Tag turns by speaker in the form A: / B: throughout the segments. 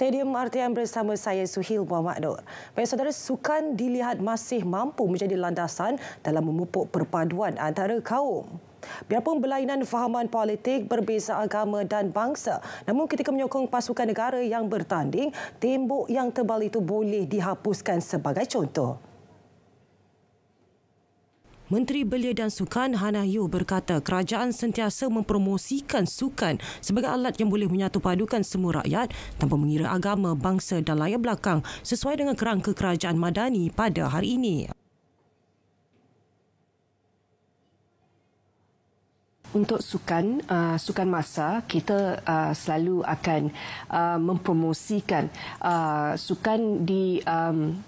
A: Stadium RTM bersama saya Suhil Muhammad Nur. Baik saudara, sukan dilihat masih mampu menjadi landasan dalam memupuk perpaduan antara kaum. Biarpun berlainan fahaman politik berbeza agama dan bangsa, namun ketika menyokong pasukan negara yang bertanding, tembok yang tebal itu boleh dihapuskan sebagai contoh. Menteri Belia dan Sukan Hana Yu berkata kerajaan sentiasa mempromosikan sukan sebagai alat yang boleh menyatupadukan semua rakyat tanpa mengira agama, bangsa dan layar belakang sesuai dengan kerangka kerajaan
B: madani pada hari ini. Untuk sukan uh, sukan masa kita uh, selalu akan uh, mempromosikan uh, sukan di um,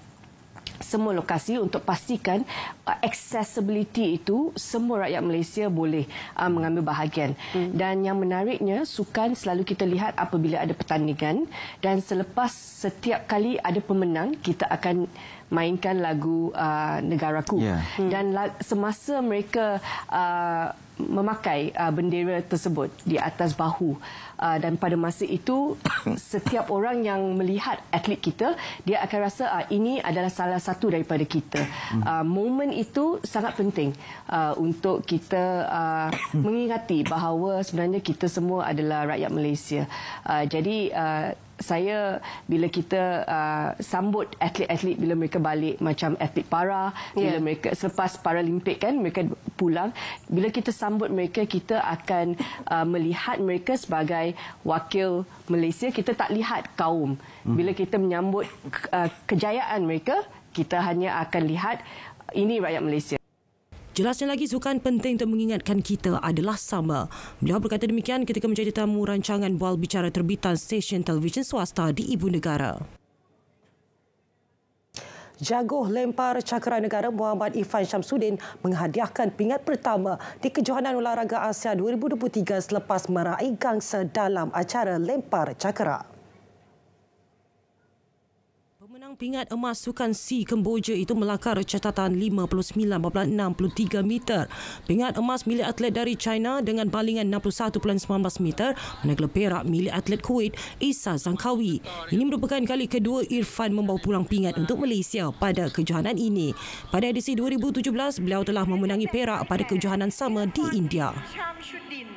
B: semua lokasi untuk pastikan uh, accessibility itu semua rakyat Malaysia boleh uh, mengambil bahagian. Hmm. Dan yang menariknya, sukan selalu kita lihat apabila ada pertandingan dan selepas setiap kali ada pemenang, kita akan mainkan lagu uh, Negaraku. Yeah. Hmm. Dan semasa mereka... Uh, memakai uh, bendera tersebut di atas bahu uh, dan pada masa itu setiap orang yang melihat atlet kita dia akan rasa uh, ini adalah salah satu daripada kita. Hmm. Uh, Momen itu sangat penting uh, untuk kita uh, mengingati bahawa sebenarnya kita semua adalah rakyat Malaysia. Uh, jadi uh, saya bila kita uh, sambut atlet-atlet bila mereka balik macam atlet para yeah. bila ya. mereka selepas paralimpik kan mereka pulang bila kita sambut mereka kita akan uh, melihat mereka sebagai wakil Malaysia kita tak lihat kaum hmm. bila kita menyambut uh, kejayaan mereka kita hanya akan lihat ini rakyat Malaysia Jelasnya lagi, sukan penting untuk
A: mengingatkan kita adalah sama. Beliau berkata demikian ketika menjadi tamu rancangan bual bicara terbitan stesen televisyen swasta di Ibu Negara. Jaguh lempar cakera negara Muhammad Ifan Syamsuddin menghadiahkan pingat pertama di Kejohanan Olahraga Asia 2023 selepas meraih gangsa dalam acara lempar cakera. Pemenang pingat emas sukan C Kemboja itu melakar catatan 59.63 meter. Pingat emas milik atlet dari China dengan balingan 61.19 meter menegla perak milik atlet Kuwait Isa Zangkawi. Ini merupakan kali kedua Irfan membawa pulang pingat untuk Malaysia pada kejohanan ini. Pada edisi 2017, beliau telah memenangi perak pada kejohanan sama di India.
B: Syamsuddin.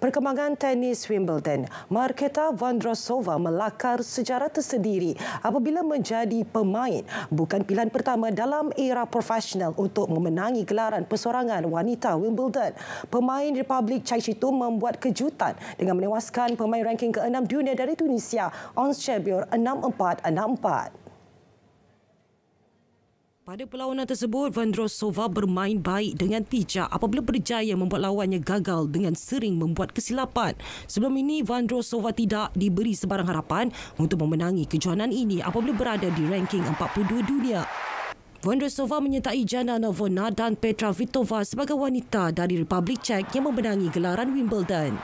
A: Perkembangan tenis Wimbledon, Marketa Vondrosova melakar sejarah tersendiri apabila menjadi pemain bukan pilihan pertama dalam era profesional untuk memenangi gelaran persorangan wanita Wimbledon. Pemain Republik Czech itu membuat kejutan dengan menewaskan pemain ranking ke-6 dunia dari Tunisia, Ons Jabeur 6 pada perlawanan tersebut, Vandrosova bermain baik dengan tijak apabila berjaya membuat lawannya gagal dengan sering membuat kesilapan. Sebelum ini, Vandrosova tidak diberi sebarang harapan untuk memenangi kejohanan ini apabila berada di ranking 42 dunia. Vondrosova menyertai Jana Novona dan Petra Vitova sebagai wanita dari Republik Czech yang memenangi gelaran Wimbledon.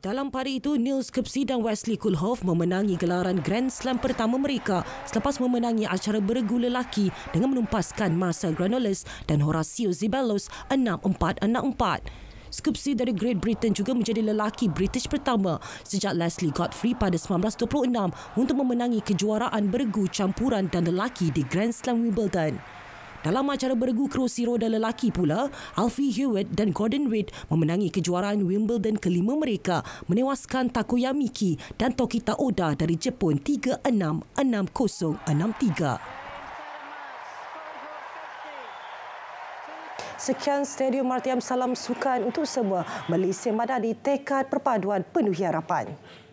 A: Dalam pari itu, Neil Skepsi dan Wesley Kulhoff memenangi gelaran Grand Slam pertama mereka selepas memenangi acara bergula laki dengan menumpaskan masa Granolis dan Horacio Zibelos 6-4-6-4. Skupsi dari Great Britain juga menjadi lelaki British pertama sejak Leslie Godfrey pada 1926 untuk memenangi kejuaraan bergu campuran dan lelaki di Grand Slam Wimbledon. Dalam acara beregu kerusi roda lelaki pula, Alfie Hewitt dan Gordon Reid memenangi kejuaraan Wimbledon kelima mereka menewaskan Takuyamiki dan Tokita Oda dari Jepun 3-6, 6-0, 6-3. Sekian Stadium Martiam Salam Sukan untuk semua. Malaysia Madani, tekad perpaduan penuhi harapan.